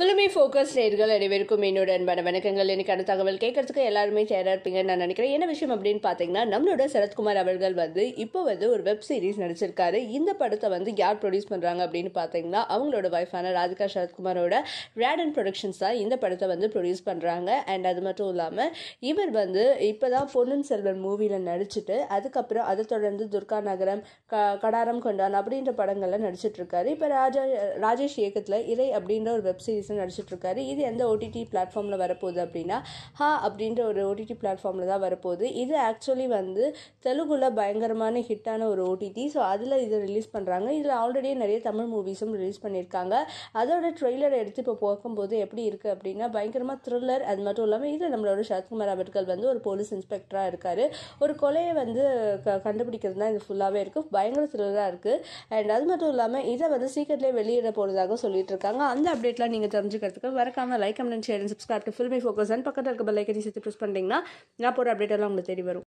filmy focus நேர்கள் அனைவருக்கும் என்னோட அன்பான வணக்கங்கள் எனக்கான தகவல் கேட்கறதுக்கு எல்லாருமே சேராக இருப்பீங்கன்னு நான் நினைக்கிறேன் என்ன விஷயம் அப்படின்னு பார்த்தீங்கன்னா நம்மளோட சரத்குமார் அவர்கள் வந்து இப்போ வந்து ஒரு வெப் சீரிஸ் நடிச்சிருக்காரு இந்த படத்தை வந்து யார் ப்ரொடியூஸ் பண்ணுறாங்க அப்படின்னு பார்த்தீங்கன்னா அவங்களோட ஒய்ஃபான ராதிகா சரத்குமாரோட அண்ட் ப்ரொடக்ஷன்ஸ் தான் இந்த படத்தை வந்து ப்ரொடியூஸ் பண்ணுறாங்க அண்ட் அது மட்டும் இல்லாமல் இவர் வந்து இப்போ தான் பொன்னன் செல்வன் மூவியில் நடிச்சுட்டு அதுக்கப்புறம் அதை தொடர்ந்து துர்கா நகரம் க கடாரம் கொண்டான் அப்படின்ற படங்கள்லாம் நடிச்சிட்ருக்காரு இப்போ ராஜா ராஜேஷ் இயக்கத்தில் இறை அப்படின்ற ஒரு வெப் சீரிஸ் சீரீஸும் நடிச்சிட்ருக்காரு இது எந்த ஓடிடி பிளாட்ஃபார்மில் வரப்போகுது அப்படின்னா ஹா அப்படின்ற ஒரு ஓடிடி பிளாட்ஃபார்மில் தான் வரப்போகுது இது ஆக்சுவலி வந்து தெலுங்குல பயங்கரமான ஹிட்டான ஒரு ஓடிடி ஸோ அதில் இதை ரிலீஸ் பண்ணுறாங்க இதில் ஆல்ரெடியே நிறைய தமிழ் மூவிஸும் ரிலீஸ் பண்ணியிருக்காங்க அதோட ட்ரெய்லர் எடுத்து இப்போ பார்க்கும்போது எப்படி இருக்குது அப்படின்னா பயங்கரமாக த்ரில்லர் அது மட்டும் இல்லாமல் இதில் நம்மளோட சரத்குமார் அவர்கள் வந்து ஒரு போலீஸ் இன்ஸ்பெக்டராக இருக்கார் ஒரு கொலையை வந்து க கண்டுபிடிக்கிறது தான் இது ஃபுல்லாகவே இருக்குது பயங்கர த்ரில்லராக இருக்குது அண்ட் அது மட்டும் இல்லாமல் இதை வந்து சீக்கிரத்துலேயே வெளியிட போகிறதாக சொல்லிட்டு இருக்காங்க அந்த அப்டேட்லாம் நீங்கள் தெரிஞ்சுக்கிறதுக்கு வரக்காம like comment share and subscribe to Filmy Focus and பக்கத்தில் இருக்க பெல் லைக்கனை சேர்த்து ப்ரெஸ் பண்ணிங்கன்னா நான் போகிற அப்டேட் எல்லாம் உங்களுக்கு தெரிய வரும்